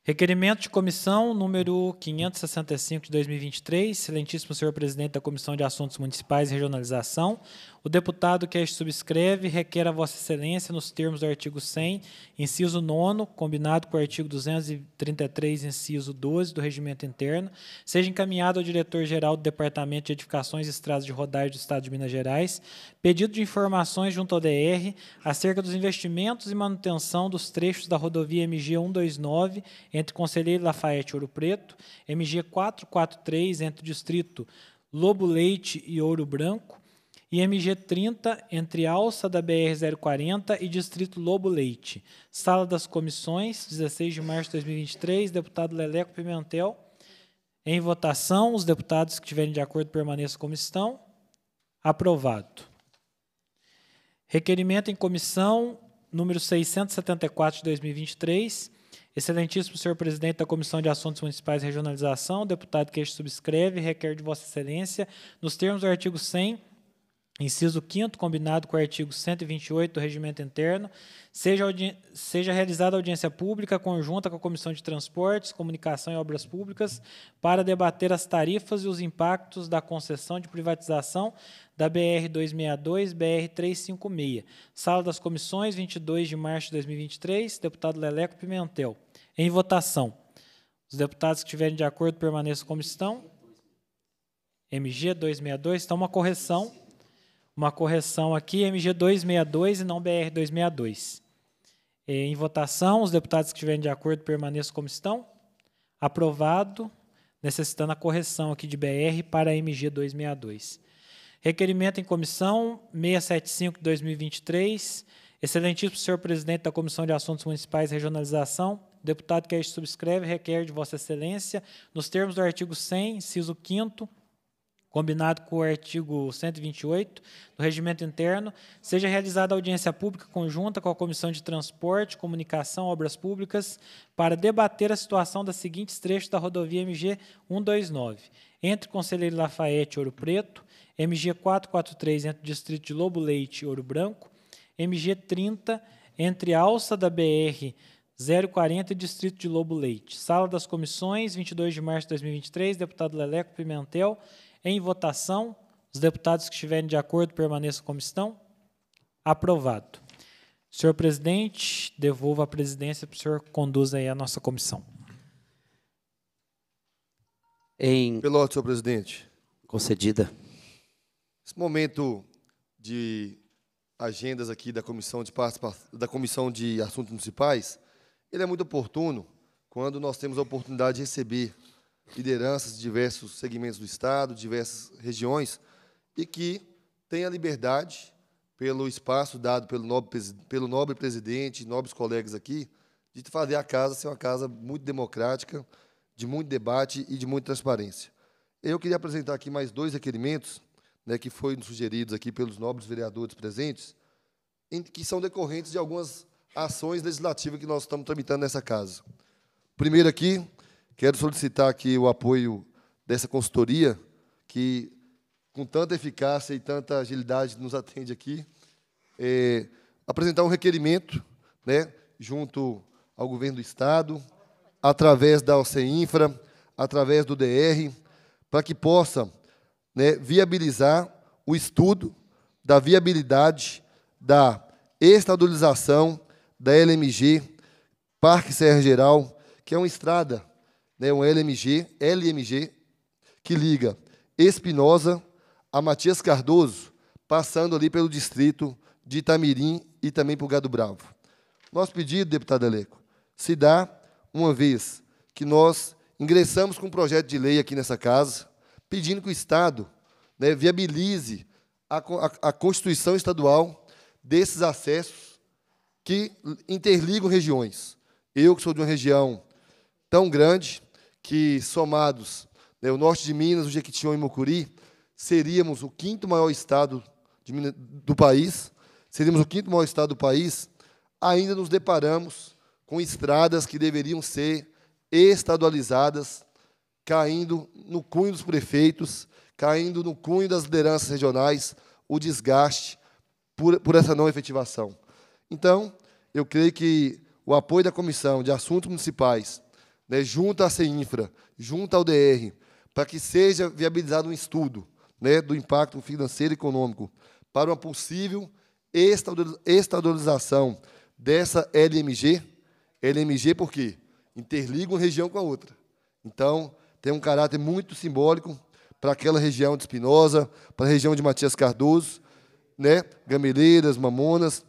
Requerimento de comissão número 565 de 2023, excelentíssimo senhor presidente da Comissão de Assuntos Municipais e Regionalização, o deputado que este subscreve requer a Vossa Excelência, nos termos do artigo 100, inciso 9, combinado com o artigo 233, inciso 12 do Regimento Interno, seja encaminhado ao diretor-geral do Departamento de Edificações e Estradas de Rodagem do Estado de Minas Gerais, pedido de informações junto ao DR acerca dos investimentos e manutenção dos trechos da rodovia MG 129 entre Conselheiro Lafayette e Ouro Preto, MG 443 entre o distrito Lobo Leite e Ouro Branco, e MG30 entre Alça da BR-040 e Distrito Lobo Leite. Sala das Comissões, 16 de março de 2023, deputado Leleco Pimentel. Em votação, os deputados que estiverem de acordo permaneçam como estão. Aprovado. Requerimento em comissão número 674 de 2023. Excelentíssimo senhor presidente da Comissão de Assuntos Municipais e Regionalização, deputado que este subscreve, requer de Vossa Excelência, nos termos do artigo 100 Inciso 5 combinado com o artigo 128 do Regimento Interno, seja, seja realizada audiência pública conjunta com a Comissão de Transportes, Comunicação e Obras Públicas para debater as tarifas e os impactos da concessão de privatização da BR-262, BR-356. Sala das Comissões, 22 de março de 2023, deputado Leleco Pimentel. Em votação. Os deputados que estiverem de acordo permaneçam como estão. MG 262, está uma correção uma correção aqui, MG 262 e não BR 262. É, em votação, os deputados que estiverem de acordo permaneçam como estão. Aprovado, necessitando a correção aqui de BR para MG 262. Requerimento em comissão 675 de 2023. Excelentíssimo senhor presidente da Comissão de Assuntos Municipais e Regionalização, deputado que a subscreve requer de Vossa Excelência, nos termos do artigo 100, inciso 5 combinado com o artigo 128 do Regimento Interno, seja realizada audiência pública conjunta com a Comissão de Transporte, Comunicação, Obras Públicas, para debater a situação das seguintes trechos da rodovia MG 129, entre Conselheiro Lafayette e Ouro Preto, MG 443 entre o distrito de Lobo Leite e Ouro Branco, MG 30 entre alça da BR 040, e distrito de Lobo Leite. Sala das Comissões, 22 de março de 2023, deputado Leleco Pimentel em votação, os deputados que estiverem de acordo permaneçam como estão. Aprovado. Senhor presidente, devolvo a presidência para o senhor conduza aí a nossa comissão. Em Pelo senhor presidente. Concedida. Esse momento de agendas aqui da comissão de da comissão de assuntos municipais, ele é muito oportuno quando nós temos a oportunidade de receber lideranças de diversos segmentos do Estado, diversas regiões, e que tenha liberdade, pelo espaço dado pelo nobre, pelo nobre presidente, nobres colegas aqui, de fazer a casa ser uma casa muito democrática, de muito debate e de muita transparência. Eu queria apresentar aqui mais dois requerimentos né, que foram sugeridos aqui pelos nobres vereadores presentes, em, que são decorrentes de algumas ações legislativas que nós estamos tramitando nessa casa. Primeiro aqui, Quero solicitar aqui o apoio dessa consultoria, que com tanta eficácia e tanta agilidade nos atende aqui. É, apresentar um requerimento né, junto ao governo do Estado, através da OCEINFRA, através do DR, para que possa né, viabilizar o estudo da viabilidade da estadualização da LMG Parque Serra Geral, que é uma estrada né, um LMG, LMG, que liga Espinosa a Matias Cardoso, passando ali pelo distrito de Itamirim e também o Gado Bravo. Nosso pedido, deputado Aleco, se dá uma vez que nós ingressamos com um projeto de lei aqui nessa casa, pedindo que o Estado né, viabilize a, a, a Constituição Estadual desses acessos que interligam regiões. Eu, que sou de uma região tão grande, que somados né, o norte de Minas, o Jequitinhonha e Mucuri, seríamos o quinto maior estado Minas, do país, seríamos o quinto maior estado do país, ainda nos deparamos com estradas que deveriam ser estadualizadas, caindo no cunho dos prefeitos, caindo no cunho das lideranças regionais, o desgaste por, por essa não efetivação. Então, eu creio que o apoio da Comissão de Assuntos Municipais né, junto à CEINFRA, junto ao DR, para que seja viabilizado um estudo né, do impacto financeiro e econômico para uma possível estadualização dessa LMG. LMG por quê? Interliga uma região com a outra. Então, tem um caráter muito simbólico para aquela região de Espinosa, para a região de Matias Cardoso, né? Gameleiras, Mamonas,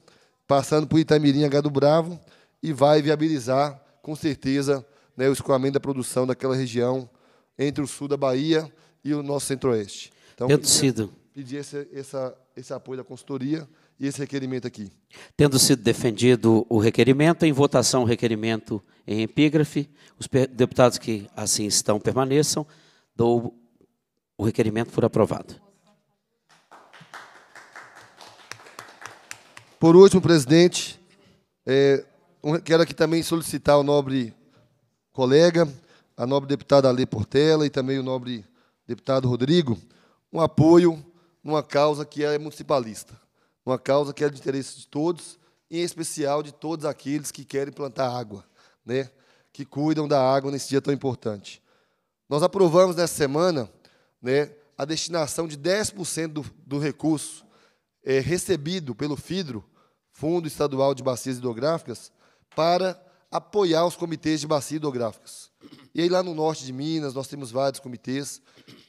passando por Itamirim, H do Bravo, e vai viabilizar, com certeza, né, o escoamento da produção daquela região entre o sul da Bahia e o nosso centro-oeste. Então, Tendo sido. Pedir esse, essa, esse apoio da consultoria e esse requerimento aqui. Tendo sido defendido o requerimento, em votação o requerimento em epígrafe, os deputados que assim estão permaneçam, dou o requerimento por aprovado. Por último, presidente, é, quero aqui também solicitar ao nobre colega, a nobre deputada Ale Portela e também o nobre deputado Rodrigo, um apoio numa causa que é municipalista, uma causa que é de interesse de todos, e em especial de todos aqueles que querem plantar água, né? que cuidam da água nesse dia tão importante. Nós aprovamos nessa semana né, a destinação de 10% do, do recurso é, recebido pelo FIDRO, Fundo Estadual de Bacias Hidrográficas, para apoiar os comitês de bacia hidrográficas. E aí lá no norte de Minas nós temos vários comitês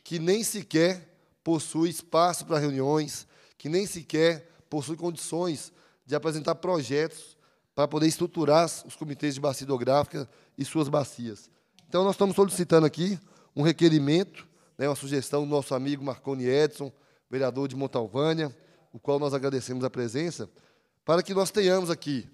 que nem sequer possuem espaço para reuniões, que nem sequer possuem condições de apresentar projetos para poder estruturar os comitês de bacia hidrográfica e suas bacias. Então nós estamos solicitando aqui um requerimento, né, uma sugestão do nosso amigo Marconi Edson, vereador de Montalvânia, o qual nós agradecemos a presença, para que nós tenhamos aqui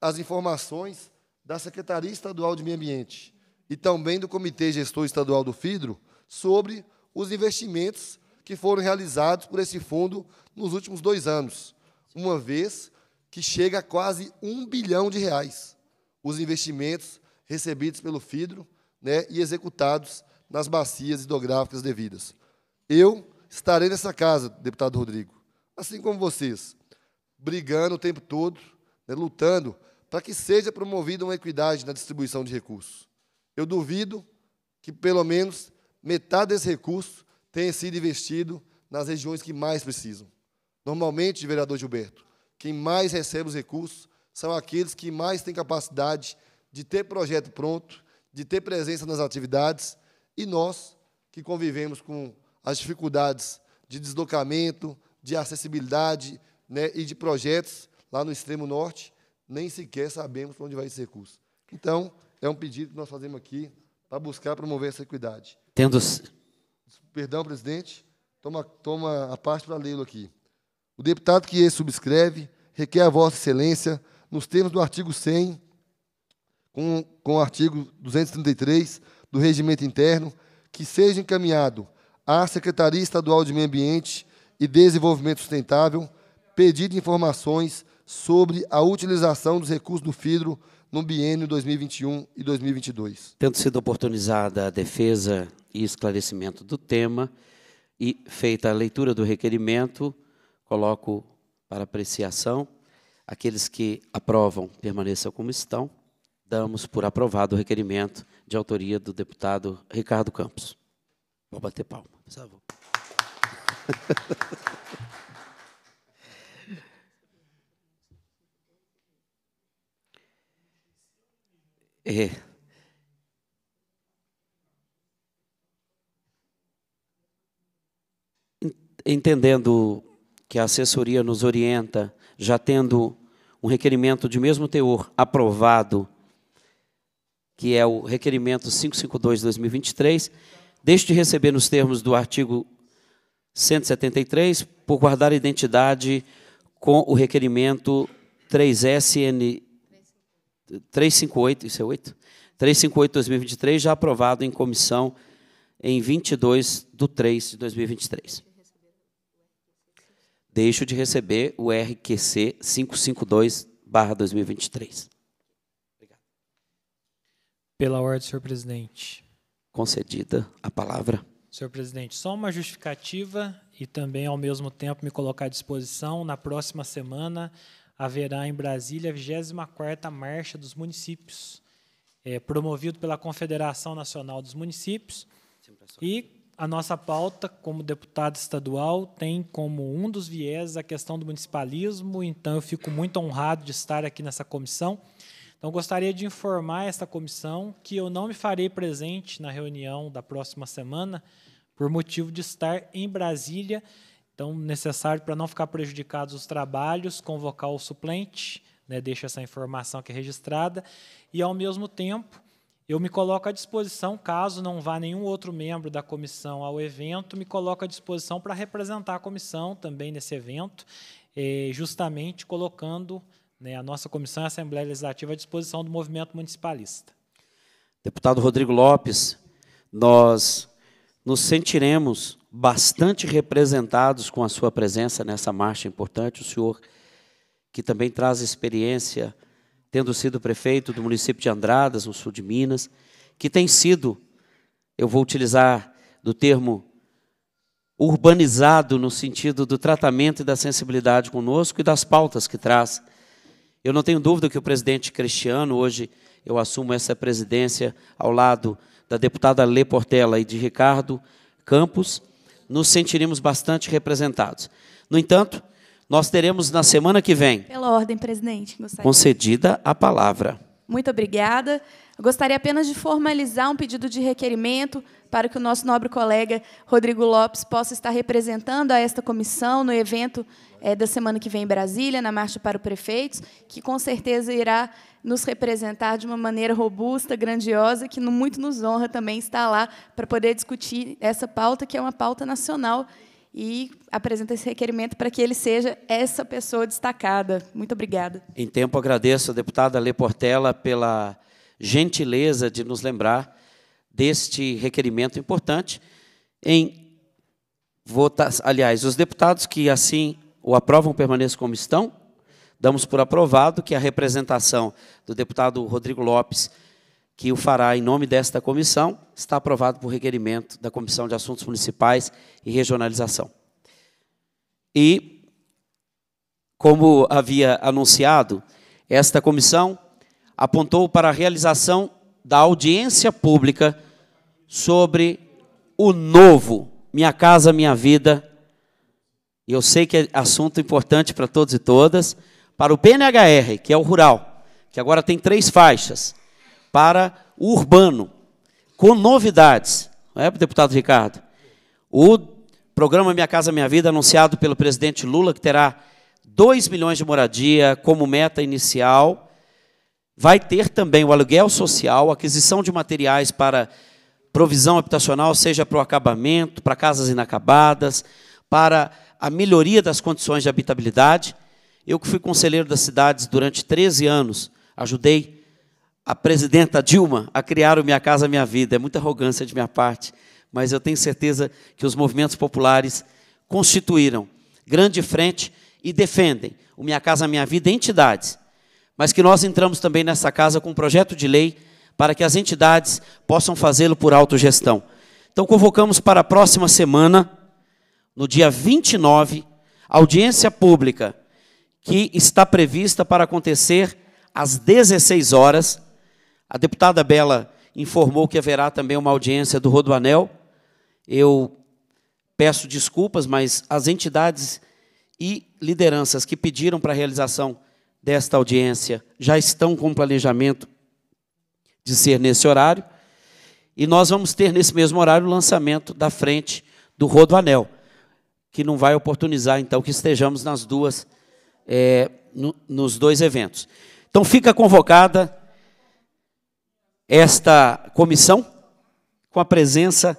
as informações da Secretaria Estadual de Meio Ambiente e também do Comitê Gestor Estadual do FIDRO sobre os investimentos que foram realizados por esse fundo nos últimos dois anos, uma vez que chega a quase um bilhão de reais os investimentos recebidos pelo FIDRO né, e executados nas bacias hidrográficas devidas. Eu estarei nessa casa, deputado Rodrigo, assim como vocês, brigando o tempo todo, né, lutando para que seja promovida uma equidade na distribuição de recursos. Eu duvido que pelo menos metade desse recurso tenha sido investido nas regiões que mais precisam. Normalmente, vereador Gilberto, quem mais recebe os recursos são aqueles que mais têm capacidade de ter projeto pronto, de ter presença nas atividades, e nós que convivemos com as dificuldades de deslocamento, de acessibilidade né, e de projetos lá no extremo norte, nem sequer sabemos para onde vai esse recurso. Então, é um pedido que nós fazemos aqui para buscar promover essa equidade. Tendo... Perdão, presidente, toma, toma a parte para lê-lo aqui. O deputado que subscreve requer a Vossa Excelência, nos termos do artigo 100, com, com o artigo 233 do Regimento Interno, que seja encaminhado à Secretaria Estadual de Meio Ambiente e Desenvolvimento Sustentável pedido de informações sobre a utilização dos recursos do FIDRO no biênio 2021 e 2022. Tendo sido oportunizada a defesa e esclarecimento do tema e feita a leitura do requerimento, coloco para apreciação aqueles que aprovam permaneçam como estão. Damos por aprovado o requerimento de autoria do deputado Ricardo Campos. Vou bater palma, por favor. [laughs] É. Entendendo que a assessoria nos orienta, já tendo um requerimento de mesmo teor aprovado, que é o requerimento 552-2023, deixe de receber nos termos do artigo 173, por guardar identidade com o requerimento 3SN 358, isso é 8? 358 2023, já aprovado em comissão em 22 de 3 de 2023. Deixo de receber o RQC 552-2023. Obrigado. Pela ordem, senhor presidente. Concedida a palavra. Senhor presidente, só uma justificativa e também, ao mesmo tempo, me colocar à disposição na próxima semana haverá em Brasília a 24 Marcha dos Municípios, é, promovido pela Confederação Nacional dos Municípios. E a nossa pauta, como deputado estadual, tem como um dos viés a questão do municipalismo, então eu fico muito honrado de estar aqui nessa comissão. Então, gostaria de informar esta comissão que eu não me farei presente na reunião da próxima semana, por motivo de estar em Brasília então, necessário para não ficar prejudicados os trabalhos, convocar o suplente, né, deixa essa informação aqui registrada, e, ao mesmo tempo, eu me coloco à disposição, caso não vá nenhum outro membro da comissão ao evento, me coloco à disposição para representar a comissão também nesse evento, eh, justamente colocando né, a nossa comissão e a Assembleia Legislativa à disposição do movimento municipalista. Deputado Rodrigo Lopes, nós nos sentiremos bastante representados com a sua presença nessa marcha importante. O senhor, que também traz experiência, tendo sido prefeito do município de Andradas, no sul de Minas, que tem sido, eu vou utilizar do termo urbanizado no sentido do tratamento e da sensibilidade conosco e das pautas que traz. Eu não tenho dúvida que o presidente Cristiano, hoje eu assumo essa presidência ao lado da deputada Lê Portela e de Ricardo Campos, nos sentiremos bastante representados. No entanto, nós teremos na semana que vem. Pela ordem, presidente. Gostaria. Concedida a palavra. Muito obrigada. Eu gostaria apenas de formalizar um pedido de requerimento para que o nosso nobre colega Rodrigo Lopes possa estar representando a esta comissão no evento eh, da semana que vem em Brasília, na Marcha para o Prefeitos, que com certeza irá nos representar de uma maneira robusta, grandiosa, que muito nos honra também estar lá para poder discutir essa pauta, que é uma pauta nacional e apresenta esse requerimento para que ele seja essa pessoa destacada. Muito obrigada. Em tempo, agradeço a deputada Lê Portela pela gentileza de nos lembrar deste requerimento importante em votar. Aliás, os deputados que assim o aprovam permaneçam como estão. Damos por aprovado que a representação do deputado Rodrigo Lopes que o fará em nome desta comissão, está aprovado por requerimento da Comissão de Assuntos Municipais e Regionalização. E, como havia anunciado, esta comissão apontou para a realização da audiência pública sobre o novo Minha Casa Minha Vida. E eu sei que é assunto importante para todos e todas, para o PNHR, que é o rural, que agora tem três faixas para o urbano, com novidades. Não é, deputado Ricardo? O programa Minha Casa Minha Vida, anunciado pelo presidente Lula, que terá 2 milhões de moradia como meta inicial, vai ter também o aluguel social, aquisição de materiais para provisão habitacional, seja para o acabamento, para casas inacabadas, para a melhoria das condições de habitabilidade. Eu que fui conselheiro das cidades durante 13 anos, ajudei a presidenta Dilma a criar o Minha Casa Minha Vida. É muita arrogância de minha parte, mas eu tenho certeza que os movimentos populares constituíram grande frente e defendem o Minha Casa Minha Vida entidades, mas que nós entramos também nessa casa com um projeto de lei para que as entidades possam fazê-lo por autogestão. Então convocamos para a próxima semana, no dia 29, audiência pública que está prevista para acontecer às 16 horas a deputada Bela informou que haverá também uma audiência do Rodoanel. Eu peço desculpas, mas as entidades e lideranças que pediram para a realização desta audiência já estão com planejamento de ser nesse horário. E nós vamos ter nesse mesmo horário o lançamento da frente do Rodoanel, que não vai oportunizar, então, que estejamos nas duas, é, no, nos dois eventos. Então, fica convocada esta comissão, com a presença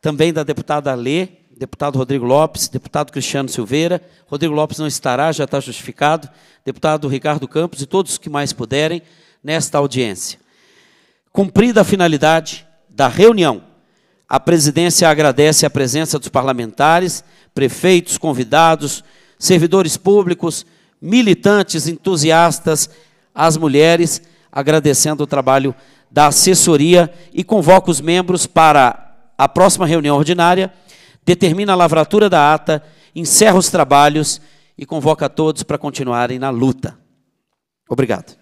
também da deputada Alê, deputado Rodrigo Lopes, deputado Cristiano Silveira. Rodrigo Lopes não estará, já está justificado. Deputado Ricardo Campos e todos que mais puderem nesta audiência. Cumprida a finalidade da reunião, a presidência agradece a presença dos parlamentares, prefeitos, convidados, servidores públicos, militantes, entusiastas, as mulheres, agradecendo o trabalho da assessoria e convoca os membros para a próxima reunião ordinária, determina a lavratura da ata, encerra os trabalhos e convoca todos para continuarem na luta. Obrigado.